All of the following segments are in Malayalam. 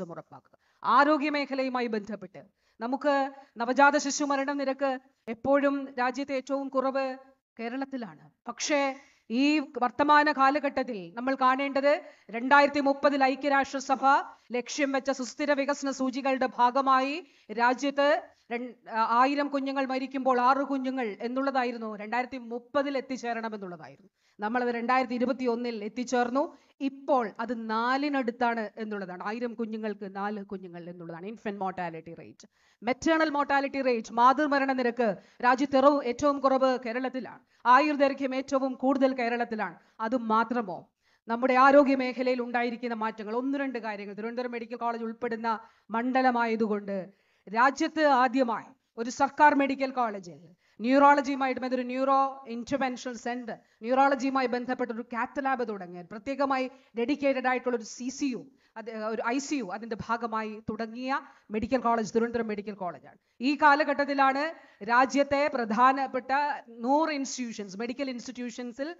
സിസ്റ്റം ഉറപ്പാക്കുക ആരോഗ്യ മേഖലയുമായി ബന്ധപ്പെട്ട് നമുക്ക് നവജാത ശിശു മരണ നിരക്ക് എപ്പോഴും രാജ്യത്തെ ഏറ്റവും കുറവ് കേരളത്തിലാണ് പക്ഷേ ഈ വർത്തമാന കാലഘട്ടത്തിൽ നമ്മൾ കാണേണ്ടത് രണ്ടായിരത്തി മുപ്പതിൽ ഐക്യരാഷ്ട്രസഭ ലക്ഷ്യം വെച്ച സുസ്ഥിര വികസന സൂചികളുടെ ഭാഗമായി രാജ്യത്ത് ആയിരം കുഞ്ഞുങ്ങൾ മരിക്കുമ്പോൾ ആറ് കുഞ്ഞുങ്ങൾ എന്നുള്ളതായിരുന്നു രണ്ടായിരത്തി മുപ്പതിൽ എത്തിച്ചേരണം എന്നുള്ളതായിരുന്നു നമ്മളത് രണ്ടായിരത്തി ഇരുപത്തി ഒന്നിൽ എത്തിച്ചേർന്നു ഇപ്പോൾ അത് നാലിനടുത്താണ് എന്നുള്ളതാണ് ആയിരം കുഞ്ഞുങ്ങൾക്ക് നാല് കുഞ്ഞുങ്ങൾ എന്നുള്ളതാണ് infant mortality rate maternal mortality rate മാതൃമരണ നിരക്ക് രാജ്യത്ത് ഏറ്റവും കുറവ് കേരളത്തിലാണ് ആയുർദൈർഘ്യം ഏറ്റവും കൂടുതൽ കേരളത്തിലാണ് അത് മാത്രമോ നമ്മുടെ ആരോഗ്യ മേഖലയിൽ ഉണ്ടായിരിക്കുന്ന മാറ്റങ്ങൾ ഒന്ന് രണ്ട് കാര്യങ്ങൾ തിരുവനന്തപുരം മെഡിക്കൽ കോളേജ് ഉൾപ്പെടുന്ന മണ്ഡലമായതുകൊണ്ട് രാജ്യത്ത് ആദ്യമായി ഒരു സർക്കാർ മെഡിക്കൽ കോളേജിൽ ന്യൂറോളജിയുമായിട്ട് ബന്ധ ഒരു ന്യൂറോ ഇൻ്റർവെൻഷണൽ സെന്റർ ന്യൂറോളജിയുമായി ബന്ധപ്പെട്ട ഒരു കാത്ത് ലാബ് തുടങ്ങിയാൽ പ്രത്യേകമായി ഡെഡിക്കേറ്റഡ് ആയിട്ടുള്ള ഒരു സി സി യു അത് ഒരു ഐ സി യു അതിൻ്റെ ഭാഗമായി തുടങ്ങിയ മെഡിക്കൽ കോളേജ് തിരുവനന്തപുരം മെഡിക്കൽ കോളേജാണ് ഈ കാലഘട്ടത്തിലാണ് രാജ്യത്തെ പ്രധാനപ്പെട്ട നൂറ് ഇൻസ്റ്റിറ്റ്യൂഷൻസ് മെഡിക്കൽ ഇൻസ്റ്റിറ്റ്യൂഷൻസിൽ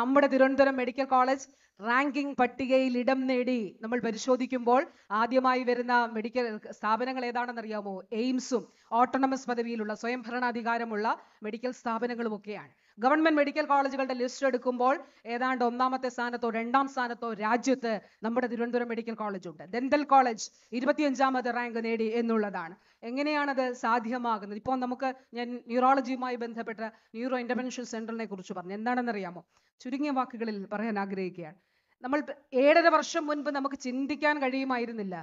നമ്മുടെ തിരുവനന്തപുരം മെഡിക്കൽ കോളേജ് റാങ്കിംഗ് പട്ടികയിൽ ഇടം നേടി നമ്മൾ പരിശോധിക്കുമ്പോൾ ആദ്യമായി വരുന്ന മെഡിക്കൽ സ്ഥാപനങ്ങൾ അറിയാമോ എയിംസും ഓട്ടോണമസ് പദവിയിലുള്ള സ്വയംഭരണാധികാരമുള്ള മെഡിക്കൽ മെഡിക്കൽ സ്ഥാപനങ്ങളുമൊക്കെയാണ് ഗവൺമെന്റ് മെഡിക്കൽ കോളേജുകളുടെ ലിസ്റ്റ് എടുക്കുമ്പോൾ ഏതാണ്ട് ഒന്നാമത്തെ സ്ഥാനത്തോ രണ്ടാം സ്ഥാനത്തോ രാജ്യത്ത് നമ്മുടെ തിരുവനന്തപുരം മെഡിക്കൽ കോളേജ് ഉണ്ട് ദന്തൽ കോളേജ് ഇരുപത്തിയഞ്ചാമത് റാങ്ക് നേടി എന്നുള്ളതാണ് എങ്ങനെയാണത് സാധ്യമാകുന്നത് ഇപ്പോൾ നമുക്ക് ഞാൻ ന്യൂറോളജിയുമായി ബന്ധപ്പെട്ട ന്യൂറോ ഇന്റർവെൻഷൻ സെന്ററിനെ കുറിച്ച് പറഞ്ഞു എന്താണെന്നറിയാമോ ചുരുങ്ങിയ വാക്കുകളിൽ പറയാൻ ആഗ്രഹിക്കുകയാണ് നമ്മൾ ഏഴര വർഷം മുൻപ് നമുക്ക് ചിന്തിക്കാൻ കഴിയുമായിരുന്നില്ല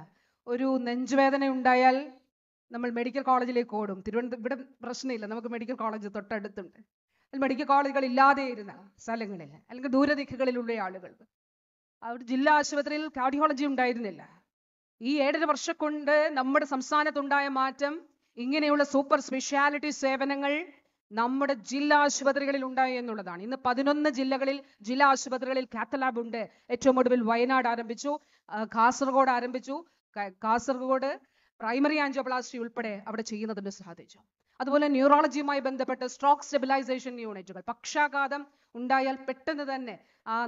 ഒരു നെഞ്ചുവേദന ഉണ്ടായാൽ നമ്മൾ മെഡിക്കൽ കോളേജിലേക്ക് ഓടും തിരുവനന്തപുരം ഇവിടെ പ്രശ്നമില്ല നമുക്ക് മെഡിക്കൽ കോളേജ് തൊട്ടടുത്തുണ്ട് മെഡിക്കൽ കോളേജുകൾ ഇല്ലാതെ ഇരുന്ന സ്ഥലങ്ങളിൽ അല്ലെങ്കിൽ ദൂരദിക്കുകളിലുള്ള ആളുകൾക്ക് അവിടെ ജില്ലാ ആശുപത്രിയിൽ കാർഡിയോളജി ഉണ്ടായിരുന്നില്ല ഈ ഏഴര വർഷം കൊണ്ട് നമ്മുടെ സംസ്ഥാനത്തുണ്ടായ മാറ്റം ഇങ്ങനെയുള്ള സൂപ്പർ സ്പെഷ്യാലിറ്റി സേവനങ്ങൾ നമ്മുടെ ജില്ലാ ആശുപത്രികളിൽ ഉണ്ടായി എന്നുള്ളതാണ് ഇന്ന് പതിനൊന്ന് ജില്ലകളിൽ ജില്ലാ ആശുപത്രികളിൽ കാത്തലാബ് ഉണ്ട് ഏറ്റവും ഒടുവിൽ വയനാട് ആരംഭിച്ചു കാസർഗോഡ് ആരംഭിച്ചു കാസർഗോഡ് പ്രൈമറി ആൻജിയോപ്ലാസ്റ്റി ഉൾപ്പെടെ അവിടെ ചെയ്യുന്നതിന് സാധിച്ചു അതുപോലെ ന്യൂറോളജിയുമായി ബന്ധപ്പെട്ട് സ്ട്രോക്ക് സ്റ്റെബിലൈസേഷൻ യൂണിറ്റുകൾ പക്ഷാഘാതം ഉണ്ടായാൽ പെട്ടെന്ന് തന്നെ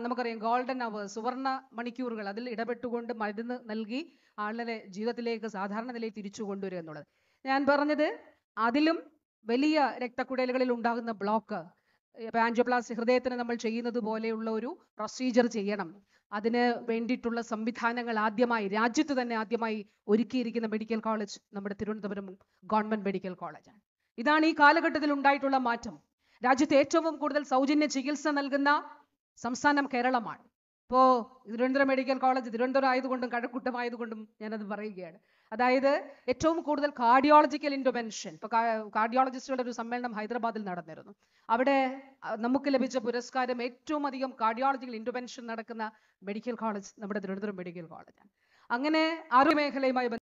നമുക്കറിയാം ഗോൾഡൻ അവേഴ്സ് സുവർണ മണിക്കൂറുകൾ അതിൽ ഇടപെട്ടുകൊണ്ട് മരുന്ന് നൽകി ആളുകളെ ജീവിതത്തിലേക്ക് സാധാരണ നിലയിൽ തിരിച്ചു കൊണ്ടുവരിക എന്നുള്ളത് ഞാൻ പറഞ്ഞത് അതിലും വലിയ രക്തക്കുടലുകളിൽ ഉണ്ടാകുന്ന ബ്ലോക്ക് ആൻജിയോപ്ലാസ്റ്റി ഹൃദയത്തിന് നമ്മൾ ചെയ്യുന്നത് പോലെയുള്ള ഒരു പ്രൊസീജർ ചെയ്യണം അതിന് വേണ്ടിയിട്ടുള്ള സംവിധാനങ്ങൾ ആദ്യമായി രാജ്യത്ത് തന്നെ ആദ്യമായി ഒരുക്കിയിരിക്കുന്ന മെഡിക്കൽ കോളേജ് നമ്മുടെ തിരുവനന്തപുരം ഗവൺമെന്റ് മെഡിക്കൽ കോളേജാണ് ഇതാണ് ഈ കാലഘട്ടത്തിൽ ഉണ്ടായിട്ടുള്ള മാറ്റം രാജ്യത്ത് ഏറ്റവും കൂടുതൽ സൗജന്യ ചികിത്സ നൽകുന്ന സംസ്ഥാനം കേരളമാണ് ഇപ്പോൾ തിരുവനന്തപുരം മെഡിക്കൽ കോളേജ് തിരുവനന്തപുരം ആയതുകൊണ്ടും കഴക്കൂട്ടം ആയതുകൊണ്ടും ഞാനത് പറയുകയാണ് അതായത് ഏറ്റവും കൂടുതൽ കാർഡിയോളജിക്കൽ ഇൻ്റർവെൻഷൻ ഇപ്പോൾ കാർഡിയോളജിസ്റ്റുകളുടെ ഒരു സമ്മേളനം ഹൈദരാബാദിൽ നടന്നിരുന്നു അവിടെ നമുക്ക് ലഭിച്ച പുരസ്കാരം ഏറ്റവും അധികം കാർഡിയോളജിക്കൽ ഇൻ്റർവെൻഷൻ നടക്കുന്ന മെഡിക്കൽ കോളേജ് നമ്മുടെ തിരുവനന്തപുരം മെഡിക്കൽ കോളേജാണ് അങ്ങനെ ആരോഗ്യ മേഖലയുമായി